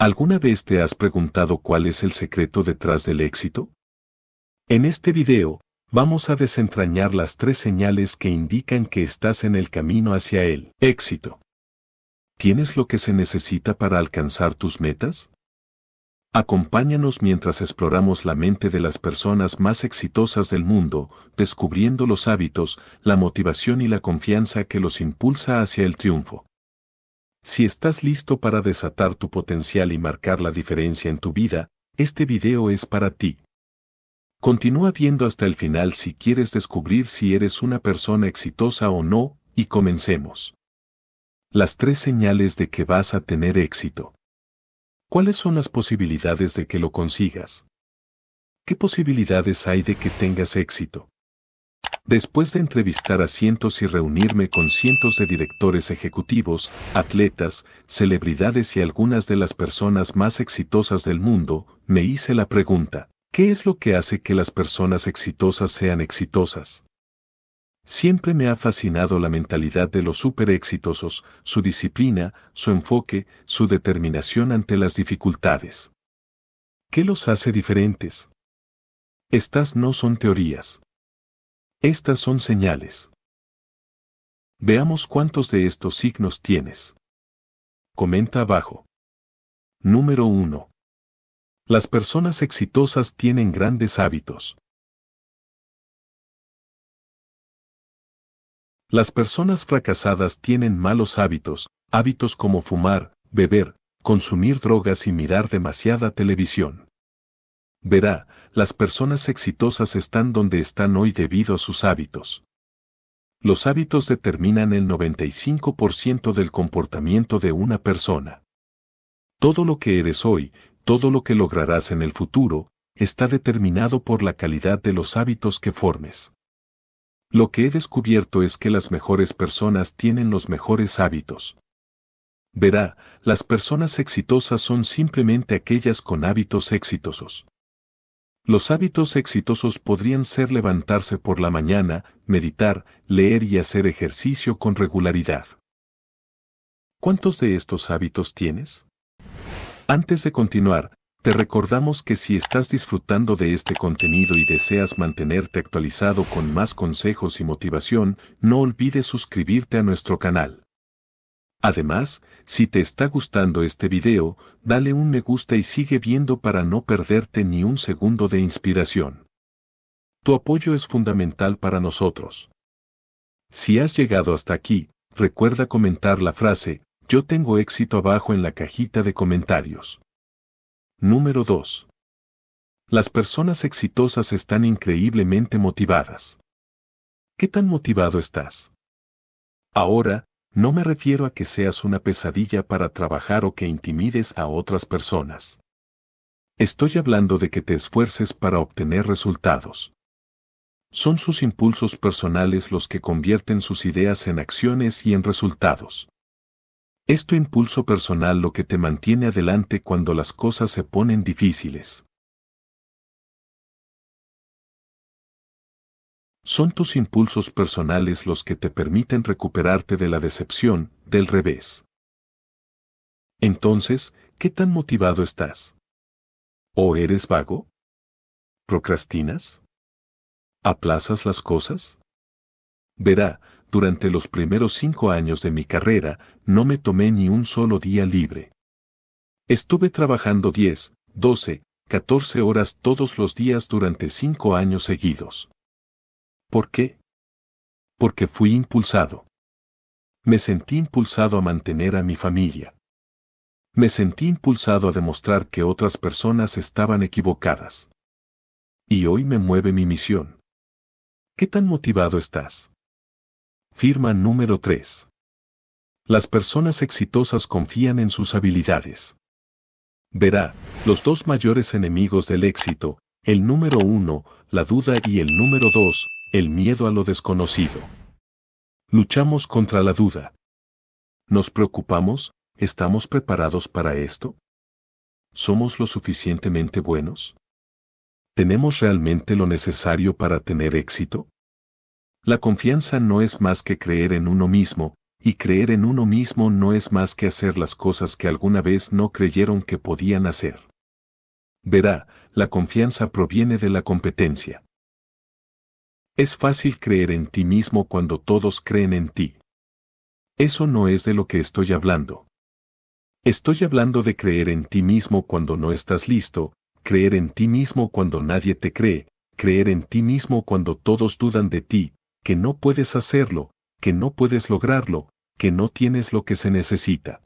¿Alguna vez te has preguntado cuál es el secreto detrás del éxito? En este video, vamos a desentrañar las tres señales que indican que estás en el camino hacia el éxito. ¿Tienes lo que se necesita para alcanzar tus metas? Acompáñanos mientras exploramos la mente de las personas más exitosas del mundo, descubriendo los hábitos, la motivación y la confianza que los impulsa hacia el triunfo. Si estás listo para desatar tu potencial y marcar la diferencia en tu vida, este video es para ti. Continúa viendo hasta el final si quieres descubrir si eres una persona exitosa o no, y comencemos. Las tres señales de que vas a tener éxito. ¿Cuáles son las posibilidades de que lo consigas? ¿Qué posibilidades hay de que tengas éxito? Después de entrevistar a cientos y reunirme con cientos de directores ejecutivos, atletas, celebridades y algunas de las personas más exitosas del mundo, me hice la pregunta, ¿qué es lo que hace que las personas exitosas sean exitosas? Siempre me ha fascinado la mentalidad de los súper exitosos, su disciplina, su enfoque, su determinación ante las dificultades. ¿Qué los hace diferentes? Estas no son teorías. Estas son señales. Veamos cuántos de estos signos tienes. Comenta abajo. Número 1. Las personas exitosas tienen grandes hábitos. Las personas fracasadas tienen malos hábitos, hábitos como fumar, beber, consumir drogas y mirar demasiada televisión. Verá, las personas exitosas están donde están hoy debido a sus hábitos. Los hábitos determinan el 95% del comportamiento de una persona. Todo lo que eres hoy, todo lo que lograrás en el futuro, está determinado por la calidad de los hábitos que formes. Lo que he descubierto es que las mejores personas tienen los mejores hábitos. Verá, las personas exitosas son simplemente aquellas con hábitos exitosos. Los hábitos exitosos podrían ser levantarse por la mañana, meditar, leer y hacer ejercicio con regularidad. ¿Cuántos de estos hábitos tienes? Antes de continuar, te recordamos que si estás disfrutando de este contenido y deseas mantenerte actualizado con más consejos y motivación, no olvides suscribirte a nuestro canal. Además, si te está gustando este video, dale un me gusta y sigue viendo para no perderte ni un segundo de inspiración. Tu apoyo es fundamental para nosotros. Si has llegado hasta aquí, recuerda comentar la frase, yo tengo éxito abajo en la cajita de comentarios. Número 2. Las personas exitosas están increíblemente motivadas. ¿Qué tan motivado estás? Ahora, no me refiero a que seas una pesadilla para trabajar o que intimides a otras personas. Estoy hablando de que te esfuerces para obtener resultados. Son sus impulsos personales los que convierten sus ideas en acciones y en resultados. Es tu impulso personal lo que te mantiene adelante cuando las cosas se ponen difíciles. son tus impulsos personales los que te permiten recuperarte de la decepción, del revés. Entonces, ¿qué tan motivado estás? ¿O eres vago? ¿Procrastinas? ¿Aplazas las cosas? Verá, durante los primeros cinco años de mi carrera, no me tomé ni un solo día libre. Estuve trabajando 10, 12, 14 horas todos los días durante cinco años seguidos. ¿Por qué? Porque fui impulsado. Me sentí impulsado a mantener a mi familia. Me sentí impulsado a demostrar que otras personas estaban equivocadas. Y hoy me mueve mi misión. ¿Qué tan motivado estás? Firma número 3. Las personas exitosas confían en sus habilidades. Verá, los dos mayores enemigos del éxito, el número uno, la duda y el número dos, el miedo a lo desconocido. Luchamos contra la duda. ¿Nos preocupamos? ¿Estamos preparados para esto? ¿Somos lo suficientemente buenos? ¿Tenemos realmente lo necesario para tener éxito? La confianza no es más que creer en uno mismo, y creer en uno mismo no es más que hacer las cosas que alguna vez no creyeron que podían hacer. Verá, la confianza proviene de la competencia. Es fácil creer en ti mismo cuando todos creen en ti. Eso no es de lo que estoy hablando. Estoy hablando de creer en ti mismo cuando no estás listo, creer en ti mismo cuando nadie te cree, creer en ti mismo cuando todos dudan de ti, que no puedes hacerlo, que no puedes lograrlo, que no tienes lo que se necesita.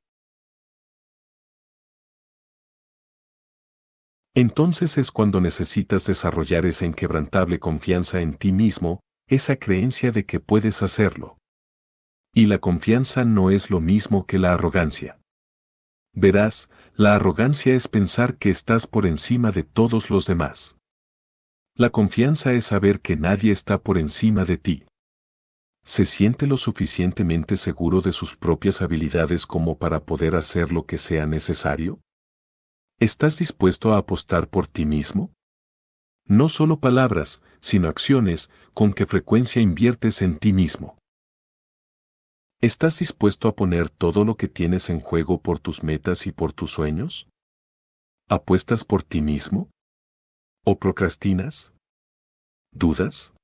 Entonces es cuando necesitas desarrollar esa inquebrantable confianza en ti mismo, esa creencia de que puedes hacerlo. Y la confianza no es lo mismo que la arrogancia. Verás, la arrogancia es pensar que estás por encima de todos los demás. La confianza es saber que nadie está por encima de ti. Se siente lo suficientemente seguro de sus propias habilidades como para poder hacer lo que sea necesario. ¿Estás dispuesto a apostar por ti mismo? No solo palabras, sino acciones, con qué frecuencia inviertes en ti mismo. ¿Estás dispuesto a poner todo lo que tienes en juego por tus metas y por tus sueños? ¿Apuestas por ti mismo? ¿O procrastinas? ¿Dudas?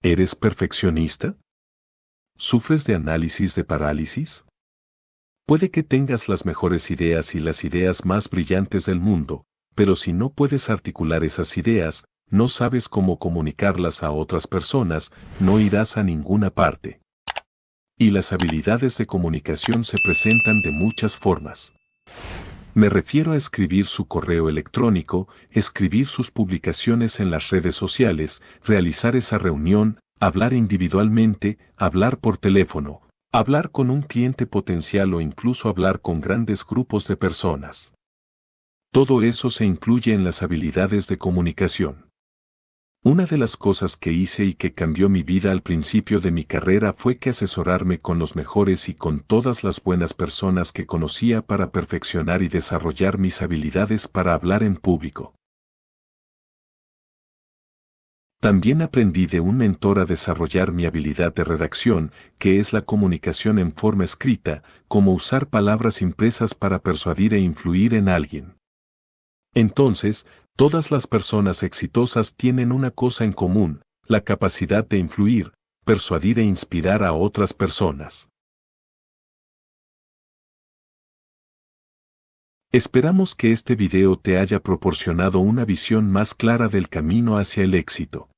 ¿Eres perfeccionista? ¿Sufres de análisis de parálisis? Puede que tengas las mejores ideas y las ideas más brillantes del mundo, pero si no puedes articular esas ideas, no sabes cómo comunicarlas a otras personas, no irás a ninguna parte. Y las habilidades de comunicación se presentan de muchas formas. Me refiero a escribir su correo electrónico, escribir sus publicaciones en las redes sociales, realizar esa reunión, hablar individualmente, hablar por teléfono, Hablar con un cliente potencial o incluso hablar con grandes grupos de personas. Todo eso se incluye en las habilidades de comunicación. Una de las cosas que hice y que cambió mi vida al principio de mi carrera fue que asesorarme con los mejores y con todas las buenas personas que conocía para perfeccionar y desarrollar mis habilidades para hablar en público. También aprendí de un mentor a desarrollar mi habilidad de redacción, que es la comunicación en forma escrita, como usar palabras impresas para persuadir e influir en alguien. Entonces, todas las personas exitosas tienen una cosa en común, la capacidad de influir, persuadir e inspirar a otras personas. Esperamos que este video te haya proporcionado una visión más clara del camino hacia el éxito.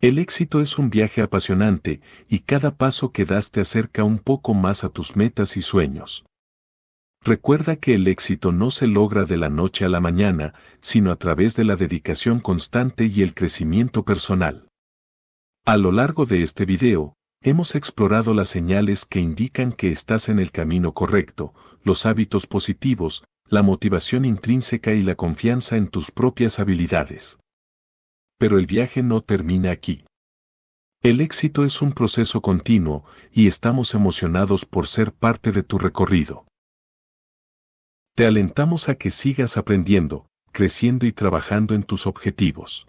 El éxito es un viaje apasionante y cada paso que das te acerca un poco más a tus metas y sueños. Recuerda que el éxito no se logra de la noche a la mañana, sino a través de la dedicación constante y el crecimiento personal. A lo largo de este video, Hemos explorado las señales que indican que estás en el camino correcto, los hábitos positivos, la motivación intrínseca y la confianza en tus propias habilidades. Pero el viaje no termina aquí. El éxito es un proceso continuo y estamos emocionados por ser parte de tu recorrido. Te alentamos a que sigas aprendiendo, creciendo y trabajando en tus objetivos.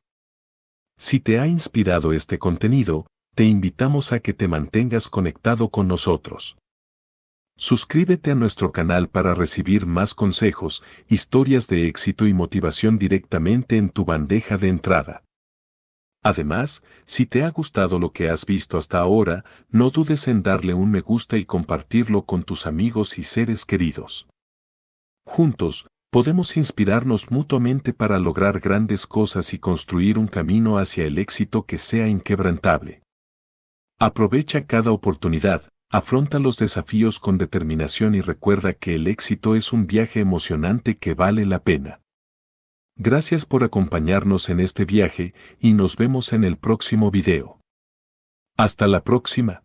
Si te ha inspirado este contenido, te invitamos a que te mantengas conectado con nosotros. Suscríbete a nuestro canal para recibir más consejos, historias de éxito y motivación directamente en tu bandeja de entrada. Además, si te ha gustado lo que has visto hasta ahora, no dudes en darle un me gusta y compartirlo con tus amigos y seres queridos. Juntos, podemos inspirarnos mutuamente para lograr grandes cosas y construir un camino hacia el éxito que sea inquebrantable. Aprovecha cada oportunidad Afronta los desafíos con determinación y recuerda que el éxito es un viaje emocionante que vale la pena. Gracias por acompañarnos en este viaje y nos vemos en el próximo video. Hasta la próxima.